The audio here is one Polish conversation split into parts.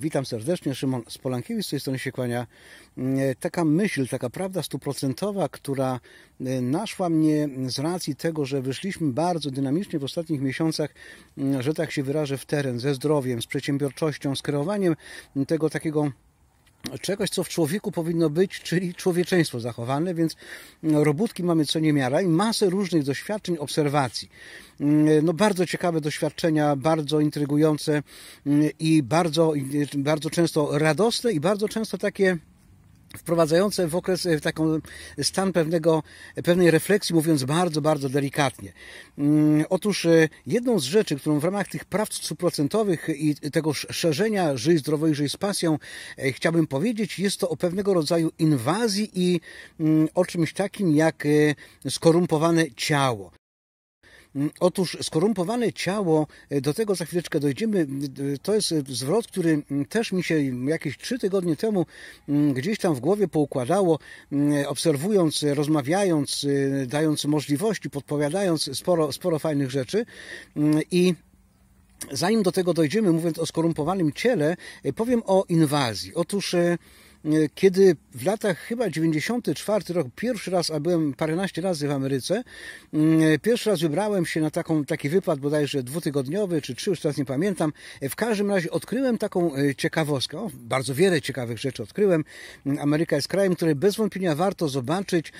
Witam serdecznie, Szymon Spolankiewicz z tej strony się kłania. Mm, e, taka myśl, taka prawda stuprocentowa, która e, naszła mnie z racji tego, że wyszliśmy bardzo dynamicznie w ostatnich miesiącach, mm, że tak się wyrażę, w teren, ze zdrowiem, z przedsiębiorczością, z kreowaniem tego takiego czegoś, co w człowieku powinno być, czyli człowieczeństwo zachowane, więc no, robótki mamy co niemiara i masę różnych doświadczeń, obserwacji. Mm, no bardzo ciekawe doświadczenia, bardzo intrygujące mm, i bardzo, bardzo często radosne i bardzo często takie wprowadzające w okres w e, taką e, stan pewnego, e, pewnej refleksji, mówiąc bardzo, bardzo delikatnie. Mm, otóż jedną z rzeczy, którą w ramach tych praw stuprocentowych i tego szerzenia żyj zdrowo i żyj z pasją chciałbym powiedzieć, jest to o pewnego rodzaju inwazji i mm, o czymś takim jak skorumpowane ciało. Mm, otóż skorumpowane ciało, e, do tego za chwileczkę dojdziemy, to jest e, zwrot, który mm, też mi się jakieś trzy tygodnie temu mm, gdzieś tam w głowie poukładało, e, obserwując, rozmawiając, dając możliwości, podpowiadając sporo, sporo fajnych rzeczy i Zanim do tego dojdziemy, mówiąc o skorumpowanym ciele, powiem o inwazji. Otóż E, kiedy w latach chyba 94 rok, pierwszy raz, a byłem paręnaście razy w Ameryce, mm, e, pierwszy raz wybrałem się na taką, taki wypad bodajże dwutygodniowy, czy trzy, już teraz nie pamiętam. E, w każdym razie odkryłem taką ciekawostkę, o, bardzo wiele ciekawych rzeczy odkryłem. Mm, Ameryka jest krajem, który bez wątpienia warto zobaczyć,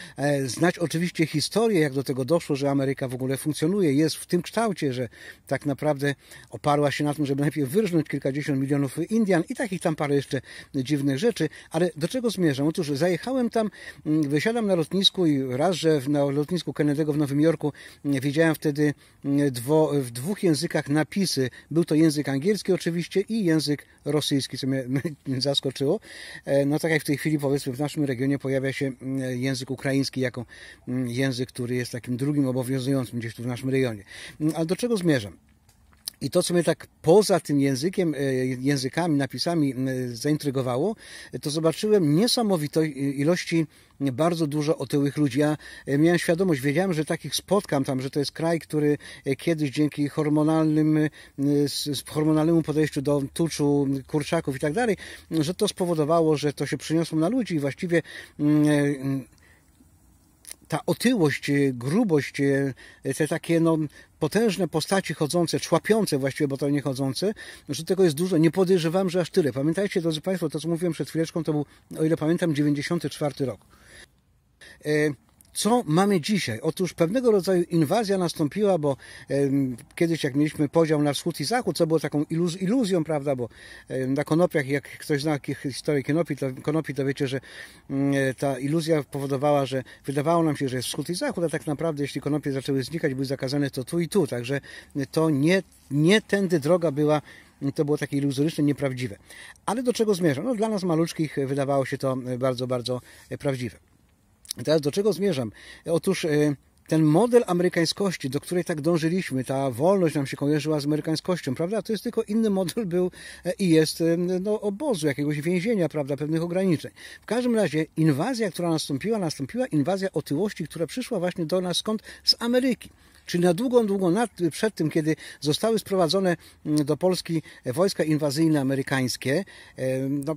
znać oczywiście historię, jak do tego doszło, że Ameryka w ogóle funkcjonuje, jest w tym kształcie, że tak naprawdę oparła się na tym, żeby najpierw wyrżnąć kilkadziesiąt milionów Indian i takich tam parę jeszcze dziwnych rzeczy, a ale do czego zmierzam? Otóż zajechałem tam, mm, wysiadam na lotnisku i raz, że na lotnisku Kennedy'ego w Nowym Jorku mm, widziałem wtedy mm, dwo, w dwóch językach napisy. Był to język angielski oczywiście i język rosyjski, co mnie zaskoczyło. E, no tak jak w tej chwili powiedzmy w naszym regionie pojawia się język ukraiński jako język, który jest takim drugim obowiązującym gdzieś tu w naszym regionie. Ale do czego zmierzam? I to, co mnie tak poza tym językiem, e, językami, napisami zaintrygowało, to zobaczyłem niesamowite ilości bardzo dużo otyłych ludzi. Ja e, miałem świadomość, wiedziałem, że takich spotkam tam, że to jest kraj, który e, kiedyś dzięki hormonalnym, hormonalnemu podejściu do tuczu, kurczaków i tak dalej, że to spowodowało, że to się przyniosło na ludzi i właściwie ta otyłość, grubość, te takie no, potężne postaci chodzące, człapiące właściwie, bo to nie chodzące, że tego jest dużo. Nie podejrzewam, że aż tyle. Pamiętajcie, drodzy Państwo, to co mówiłem przed chwileczką, to był, o ile pamiętam, 94 rok. E, co mamy dzisiaj? Otóż pewnego rodzaju inwazja nastąpiła, bo kiedyś jak mieliśmy podział na wschód i zachód, co było taką iluz, iluzją, prawda, bo na konopiach, jak ktoś zna historię konopi, to, konopi, to wiecie, że mm, e, ta iluzja powodowała, że wydawało nam się, że jest wschód i zachód, a tak naprawdę jeśli konopie zaczęły znikać, były zakazane to tu i tu, także to nie, nie tędy droga była mm, to było takie iluzoryczne, nieprawdziwe. Ale do czego zmierza? No, dla nas maluczkich wydawało się to bardzo, bardzo e, prawdziwe teraz do czego zmierzam? Otóż y, ten model amerykańskości, do której tak dążyliśmy, ta wolność nam się kojarzyła z amerykańskością, prawda? To jest tylko inny model był e, i jest y, no, obozu, jakiegoś więzienia, prawda, pewnych ograniczeń. W każdym razie inwazja, która nastąpiła, nastąpiła inwazja otyłości, która przyszła właśnie do nas skąd? Z Ameryki. Czyli na długą, długo nad, przed tym, kiedy zostały sprowadzone mm, do Polski wojska inwazyjne amerykańskie, e, no,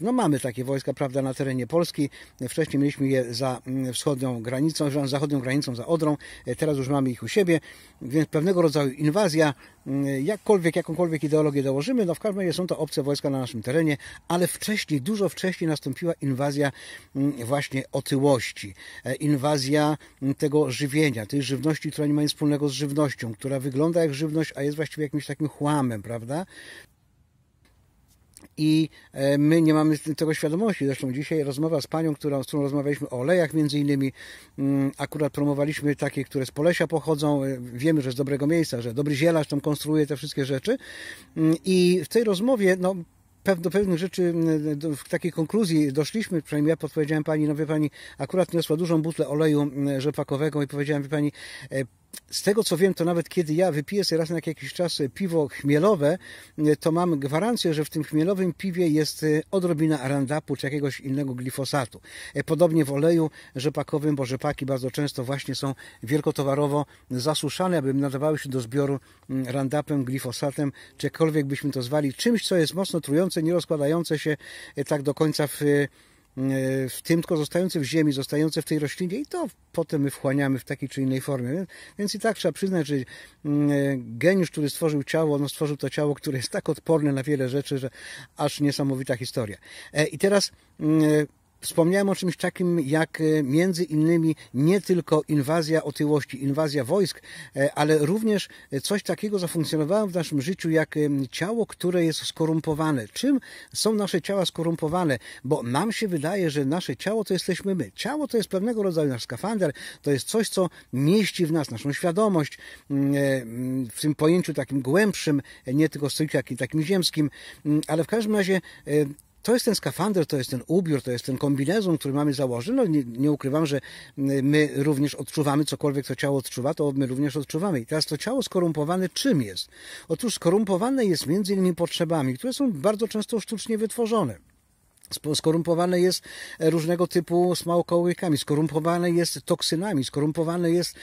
no mamy takie wojska, prawda, na terenie Polski. Wcześniej mieliśmy je za mm, wschodnią granicą, zachodnią granicą, za Odrą. E, teraz już mamy ich u siebie, więc pewnego rodzaju inwazja, mm, jakkolwiek, jakąkolwiek ideologię dołożymy, no w każdym razie są to obce wojska na naszym terenie, ale wcześniej, dużo wcześniej nastąpiła inwazja mm, właśnie otyłości, e, inwazja tego żywienia, tej żywności, która nie ma nic wspólnego z żywnością, która wygląda jak żywność, a jest właściwie jakimś takim chłamem, prawda? i e, my nie mamy tego świadomości. Zresztą dzisiaj rozmowa z panią, którą z którą rozmawialiśmy o olejach między innymi, mm, akurat promowaliśmy takie, które z Polesia pochodzą, e, wiemy, że z dobrego miejsca, że dobry zielarz tam konstruuje te wszystkie rzeczy mm, i w tej rozmowie, no do pewnych rzeczy, mm, do, w takiej konkluzji doszliśmy, przynajmniej ja podpowiedziałem pani, no wie pani, akurat niosła dużą butlę oleju rzepakowego i powiedziałem, wie pani, e, z tego co wiem, to nawet kiedy ja wypiję sobie raz na jakiś czas piwo chmielowe, to mam gwarancję, że w tym chmielowym piwie jest e, odrobina randapu czy jakiegoś innego glifosatu. E, podobnie w oleju rzepakowym, bo rzepaki bardzo często właśnie są wielkotowarowo zasuszane, aby nadawały się do zbioru mm, randapem, glifosatem, czykolwiek byśmy to zwali, czymś, co jest mocno trujące, nierozkładające się e, tak do końca w w tym tylko zostające w ziemi, zostające w tej roślinie i to potem my wchłaniamy w takiej czy innej formie. Więc i tak trzeba przyznać, że mm, e, geniusz, który stworzył ciało, no stworzył to ciało, które jest tak odporne na wiele rzeczy, że aż niesamowita historia. E, I teraz mm, e, Wspomniałem o czymś takim jak e, między innymi nie tylko inwazja otyłości, inwazja wojsk, e, ale również e, coś takiego zafunkcjonowało w naszym życiu jak ciało, które jest skorumpowane. Czym są nasze ciała skorumpowane? Bo nam się wydaje, że nasze ciało to jesteśmy my. Ciało to jest pewnego rodzaju nasz skafander, to jest coś, co mieści w nas naszą świadomość mm, mm, w tym pojęciu takim głębszym, nie tylko i takim ziemskim, mm, ale w każdym razie to jest ten skafander, to jest ten ubiór, to jest ten kombinezon, który mamy założyć. No nie, nie, ukrywam, że my również odczuwamy cokolwiek to ciało odczuwa, to my również odczuwamy. I teraz to ciało skorumpowane czym jest? Otóż skorumpowane jest między innymi potrzebami, które są bardzo często sztucznie wytworzone skorumpowane jest e, różnego typu smałokołykami, skorumpowane jest toksynami, skorumpowane jest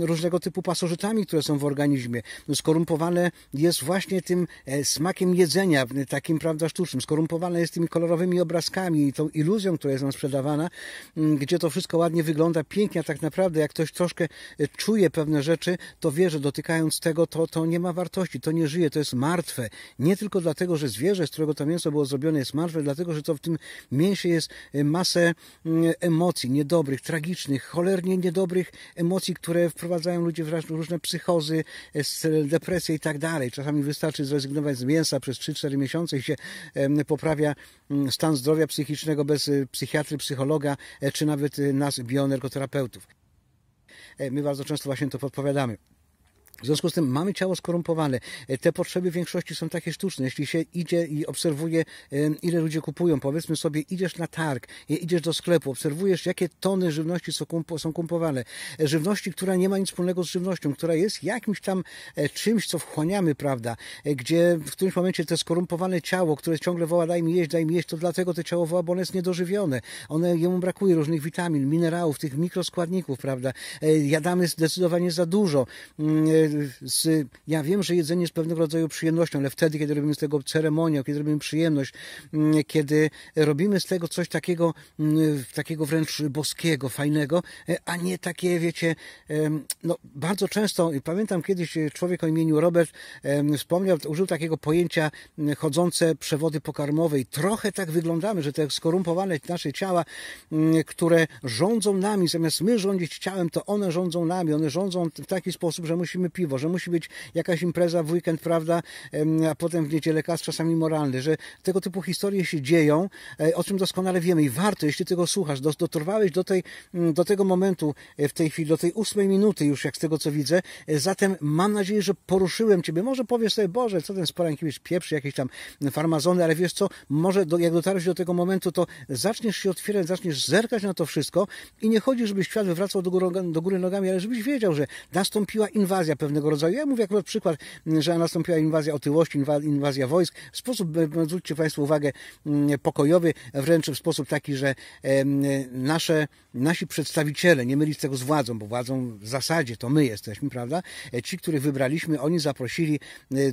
różnego typu pasożytami, które są w organizmie, no, skorumpowane jest właśnie tym e, smakiem jedzenia, takim, prawda, sztucznym, skorumpowane jest tymi kolorowymi obrazkami i tą iluzją, która jest nam sprzedawana, gdzie to wszystko ładnie wygląda, pięknie, a tak naprawdę jak ktoś troszkę e, czuje pewne rzeczy, to wie, że dotykając tego, to, to nie ma wartości, to nie żyje, to jest martwe. Nie tylko dlatego, że zwierzę, z którego to mięso było zrobione jest martwe, dlatego, że to tym mięsie jest y, masę y, emocji niedobrych, tragicznych, cholernie niedobrych emocji, które wprowadzają ludzi w różne psychozy, y, depresje i tak dalej. Czasami wystarczy zrezygnować z mięsa przez 3-4 miesiące i się poprawia mm, stan zdrowia psychicznego bez psychiatry, psychologa e, czy nawet nas bionergoterapeutów. E, my bardzo często właśnie to podpowiadamy. W związku z tym mamy ciało skorumpowane. E, te potrzeby w większości są takie sztuczne. Jeśli się idzie i obserwuje, e, ile ludzie kupują, powiedzmy sobie, idziesz na targ, idziesz do sklepu, obserwujesz, jakie tony żywności są kupowane. E, żywności, która nie ma nic wspólnego z żywnością, która jest jakimś tam czymś, co wchłaniamy, prawda? Gdzie w którymś momencie to skorumpowane ciało, które ciągle woła, daj mi jeść, daj mi jeść, to dlatego to ciało woła, bo ono jest niedożywione. One, jemu brakuje różnych witamin, minerałów, tych mikroskładników, prawda? Jadamy zdecydowanie za dużo mm, z, ja wiem, że jedzenie jest pewnego rodzaju przyjemnością, ale wtedy, kiedy robimy z tego ceremonię, kiedy robimy przyjemność, mm, kiedy robimy z tego coś takiego, mm, takiego wręcz boskiego, fajnego, e, a nie takie, wiecie, no bardzo często, pamiętam kiedyś e, człowiek o imieniu Robert wspomniał, użył takiego pojęcia mm, chodzące przewody pokarmowe i trochę tak wyglądamy, że te skorumpowane nasze ciała, które rządzą nami, zamiast my rządzić ciałem, to one rządzą nami, one rządzą w taki sposób, że musimy piwo, że musi być jakaś impreza w weekend, prawda, a potem w niedzielę kas czasami moralny, że tego typu historie się dzieją, e, o czym doskonale wiemy i warto, jeśli tego słuchasz, dotrwałeś do, tej, mm, do tego momentu e, w tej chwili, do tej ósmej minuty już, jak z tego co widzę, e, zatem mam nadzieję, że poruszyłem Ciebie, może powiesz sobie, Boże, co ten Sporankiewicz pieprzy, jakieś tam farmazony, ale wiesz co, może do, jak dotarłeś do tego momentu, to zaczniesz się otwierać, zaczniesz zerkać na to wszystko i nie chodzi, żeby świat wywracał do do góry nogami, ale żebyś wiedział, że nastąpiła inwazja, pewnego rodzaju. Ja mówię jako przykład, że nastąpiła inwazja otyłości, inwazja wojsk. W sposób, e, e, zwróćcie Państwo uwagę, mm, pokojowy, wręcz w sposób taki, że e, nasze, nasi przedstawiciele, nie mylić tego z władzą, bo władzą w zasadzie to my jesteśmy, prawda? Ci, których wybraliśmy, oni zaprosili,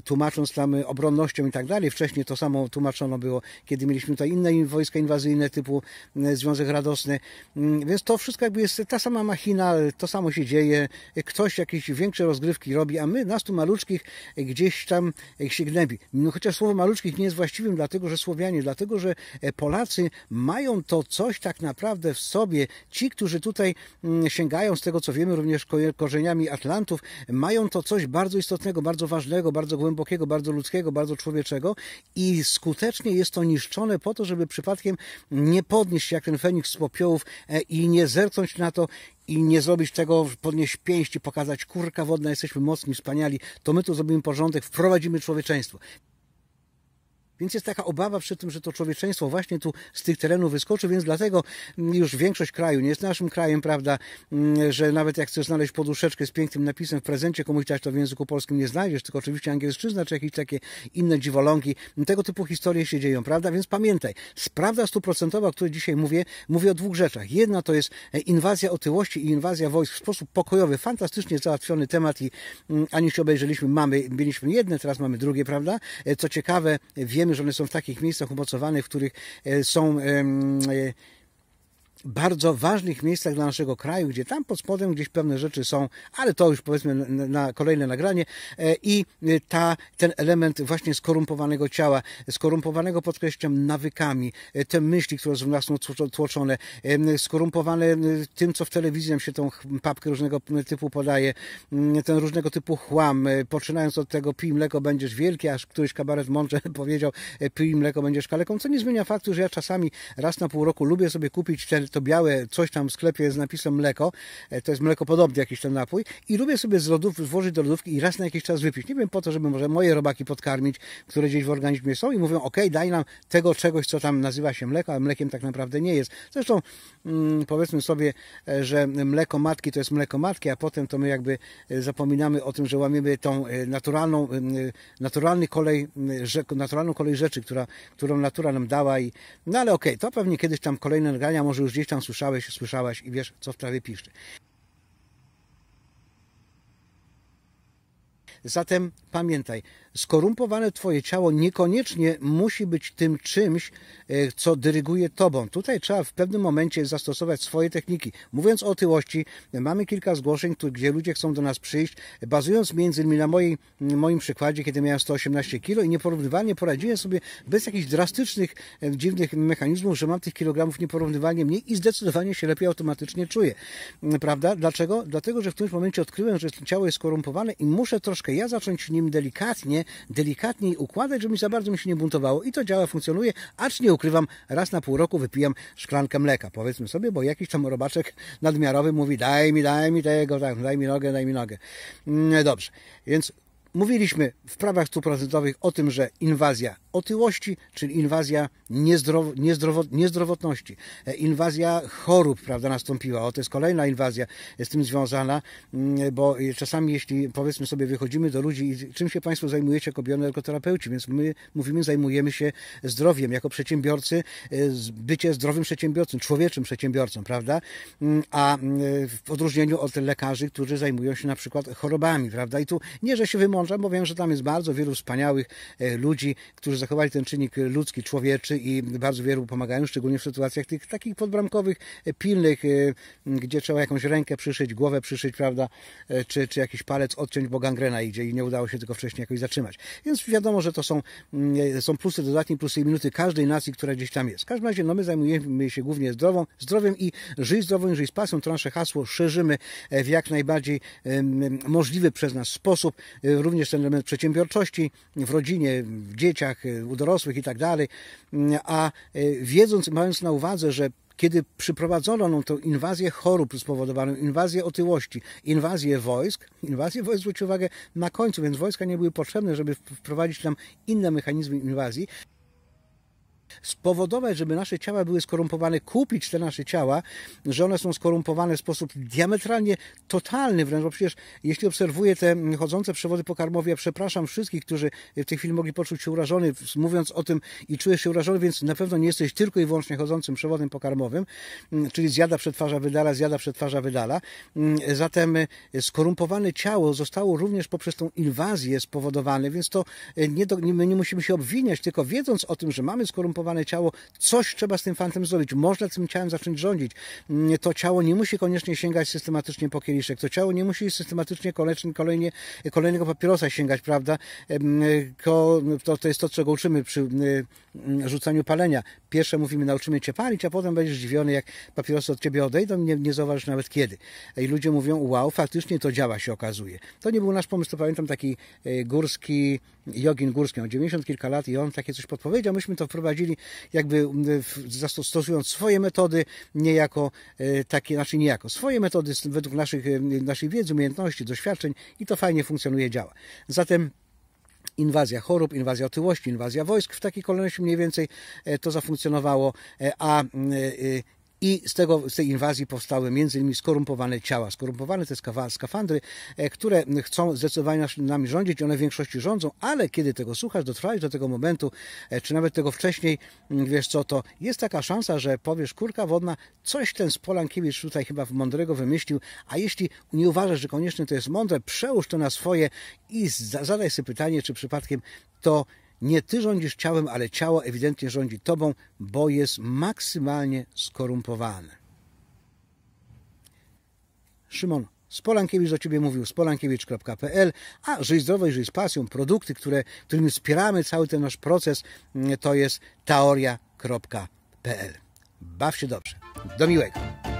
tłumacząc tam obronnością i tak dalej. Wcześniej to samo tłumaczono było, kiedy mieliśmy tutaj inne wojska inwazyjne typu Związek Radosny. Mm, więc to wszystko jakby jest ta sama machina, to samo się dzieje. Ktoś jakieś większe rozgrywki robi, a my, nas tu maluczkich, gdzieś tam się gnębi. No, chociaż słowo maluczkich nie jest właściwym, dlatego że Słowianie, dlatego że e, Polacy mają to coś tak naprawdę w sobie. Ci, którzy tutaj mm, sięgają, z tego co wiemy, również korzeniami Atlantów, mają to coś bardzo istotnego, bardzo ważnego, bardzo głębokiego, bardzo ludzkiego, bardzo człowieczego i skutecznie jest to niszczone po to, żeby przypadkiem nie podnieść jak ten Feniks z popiołów e, i nie zerknąć na to, i nie zrobić tego, podnieść pięści, pokazać, kurka wodna, jesteśmy mocni, wspaniali, to my tu zrobimy porządek, wprowadzimy człowieczeństwo. Więc jest taka obawa przy tym, że to człowieczeństwo właśnie tu z tych terenów wyskoczy, więc dlatego już większość kraju, nie jest naszym krajem, prawda, mm, że nawet jak chcesz znaleźć poduszeczkę z pięknym napisem w prezencie komuś dać, to w języku polskim nie znajdziesz, tylko oczywiście angielszczyzna czy jakieś takie inne dziwolągi. Tego typu historie się dzieją, prawda? Więc pamiętaj, prawda stuprocentowa, o której dzisiaj mówię, mówię o dwóch rzeczach. Jedna to jest e, inwazja otyłości i inwazja wojsk w sposób pokojowy. Fantastycznie załatwiony temat i mm, ani się obejrzeliśmy, mamy, mieliśmy jedne, teraz mamy drugie, prawda? E, co ciekawe, wiemy, że one są w takich miejscach umocowanych, w których e, są e, bardzo ważnych miejscach dla naszego kraju, gdzie tam pod spodem gdzieś pewne rzeczy są, ale to już powiedzmy na kolejne nagranie e, i e, ta, ten element właśnie skorumpowanego ciała, skorumpowanego podkreślam nawykami, e, te myśli, które są nas tłoczone, skorumpowane tym, co w telewizji nam się tą papkę różnego typu podaje, mm, ten różnego typu chłam, poczynając od tego pij mleko, będziesz wielki, aż któryś kabaret mądrze powiedział pij mleko, będziesz kaleką, co nie zmienia faktu, że ja czasami raz na pół roku lubię sobie kupić ten to białe coś tam w sklepie z napisem mleko, e, to jest mleko podobny jakiś ten napój i lubię sobie z lodów, włożyć do lodówki i raz na jakiś czas wypić. Nie wiem po to, żeby może moje robaki podkarmić, które gdzieś w organizmie są i mówią, ok, daj nam tego czegoś, co tam nazywa się mleko, a mlekiem tak naprawdę nie jest. Zresztą mm, powiedzmy sobie, e, że mleko matki to jest mleko matki, a potem to my jakby e, zapominamy o tym, że łamiemy tą naturalną, naturalny kolej, naturalną kolej rzeczy, która, którą natura nam dała i no ale okej, okay, to pewnie kiedyś tam kolejne nagrania, może już gdzieś tam słyszałeś, słyszałaś i wiesz, co w trawie piszczy. Zatem pamiętaj, skorumpowane Twoje ciało niekoniecznie musi być tym czymś, e, co dyryguje Tobą. Tutaj trzeba w pewnym momencie zastosować swoje techniki. Mówiąc o otyłości, mamy kilka zgłoszeń, gdzie ludzie chcą do nas przyjść. Bazując między innymi na mojej, moim przykładzie, kiedy miałem 118 kg i nieporównywalnie poradziłem sobie bez jakichś drastycznych, e, dziwnych mechanizmów, że mam tych kilogramów nieporównywalnie mniej i zdecydowanie się lepiej automatycznie czuję. Mm, prawda? Dlaczego? Dlatego, że w którymś momencie odkryłem, że ciało jest skorumpowane i muszę troszkę ja zacząć nim delikatnie stanie delikatniej układać, żeby mi za bardzo mi się nie buntowało. I to działa, funkcjonuje, acz nie ukrywam, raz na pół roku wypijam szklankę mleka, powiedzmy sobie, bo jakiś tam robaczek nadmiarowy mówi, daj mi, daj mi tego, tak, daj mi nogę, daj mi nogę. Mm, dobrze, więc mówiliśmy w prawach stuprocentowych o tym, że inwazja otyłości, czyli inwazja niezdrowo, niezdrowotności. E, inwazja chorób, prawda, nastąpiła. O, to jest kolejna inwazja z tym związana, mm, bo e, czasami jeśli, powiedzmy sobie, wychodzimy do ludzi i czym się Państwo zajmujecie jako bioenergoterapeuci, więc my mówimy, zajmujemy się zdrowiem jako przedsiębiorcy, e, bycie zdrowym przedsiębiorcą, człowieczym przedsiębiorcą, prawda, mm, a mm, w odróżnieniu od lekarzy, którzy zajmują się na przykład chorobami, prawda, i tu nie, że się wymążam, bo wiem, że tam jest bardzo wielu wspaniałych ludzi, którzy zachowali ten czynnik ludzki, człowieczy i bardzo wielu pomagają, szczególnie w sytuacjach tych takich podbramkowych, e, pilnych, e, gdzie trzeba jakąś rękę przyszyć, głowę przyszyć, prawda, e, czy, czy jakiś palec odciąć, bo gangrena idzie i nie udało się tego wcześniej jakoś zatrzymać. Więc wiadomo, że to są, mm, są plusy dodatnie, plusy i minuty każdej nacji, która gdzieś tam jest. W każdym razie no my zajmujemy się głównie zdrową, zdrowiem i żyj zdrową, żyj z pasją, to nasze hasło szerzymy w jak najbardziej możliwy przez nas sposób, również ten element przedsiębiorczości w rodzinie, w dzieciach, u dorosłych i tak dalej. Mm, a e, wiedząc, mając na uwadze, że kiedy przyprowadzono no, tą inwazję chorób spowodowaną, inwazję otyłości, inwazję wojsk, inwazję wojsk zwróć uwagę na końcu, więc wojska nie były potrzebne, żeby wprowadzić nam inne mechanizmy inwazji spowodować, żeby nasze ciała były skorumpowane, kupić te nasze ciała, że one są skorumpowane w sposób diametralnie totalny wręcz, bo przecież jeśli obserwuję te chodzące przewody pokarmowe, ja przepraszam wszystkich, którzy w tej chwili mogli poczuć się urażony, mówiąc o tym i czujesz się urażony, więc na pewno nie jesteś tylko i wyłącznie chodzącym przewodem pokarmowym, mm, czyli zjada, przetwarza, wydala, zjada, przetwarza, wydala. Mm, zatem e, skorumpowane ciało zostało również poprzez tą inwazję spowodowane, więc to e, nie do, my nie musimy się obwiniać, tylko wiedząc o tym, że mamy skorumpowane ciało, coś trzeba z tym fantem zrobić. Można tym ciałem zacząć rządzić. Mm, to ciało nie musi koniecznie sięgać systematycznie po kieliszek. To ciało nie musi systematycznie koniecznie kolejnie, kolejnego papierosa sięgać, prawda? To, to jest to, czego uczymy przy y, mm, rzucaniu palenia. Pierwsze mówimy, nauczymy cię palić, a potem będziesz zdziwiony, jak papierosy od ciebie odejdą, nie, nie zauważysz nawet kiedy. I ludzie mówią, wow, faktycznie to działa, się okazuje. To nie był nasz pomysł, to pamiętam taki y, górski, jogin górski, on 90 kilka lat i on takie coś podpowiedział. Myśmy to wprowadzili czyli jakby stosując swoje metody, niejako e, takie, znaczy niejako, swoje metody według naszych, e, naszej wiedzy, umiejętności, doświadczeń i to fajnie funkcjonuje, działa. Zatem inwazja chorób, inwazja otyłości, inwazja wojsk. W takiej kolejności mniej więcej e, to zafunkcjonowało, a i z, tego, z tej inwazji powstały między innymi skorumpowane ciała. Skorumpowane te skafandry, e, które chcą zdecydowanie nami rządzić, one w większości rządzą, ale kiedy tego słuchasz, dotrwałeś do tego momentu, e, czy nawet tego wcześniej, mm, wiesz co, to jest taka szansa, że powiesz, kurka wodna, coś ten Spolankiewicz tutaj chyba mądrego wymyślił, a jeśli nie uważasz, że koniecznie to jest mądre, przełóż to na swoje i zadaj sobie pytanie, czy przypadkiem to nie ty rządzisz ciałem, ale ciało ewidentnie rządzi tobą, bo jest maksymalnie skorumpowane. Szymon Spolankiewicz do Ciebie mówił spolankiewicz.pl, a Żyj zdrowo i żyj z pasją. Produkty, które, którymi wspieramy cały ten nasz proces, mm, to jest teoria.pl. Baw się dobrze. Do miłego.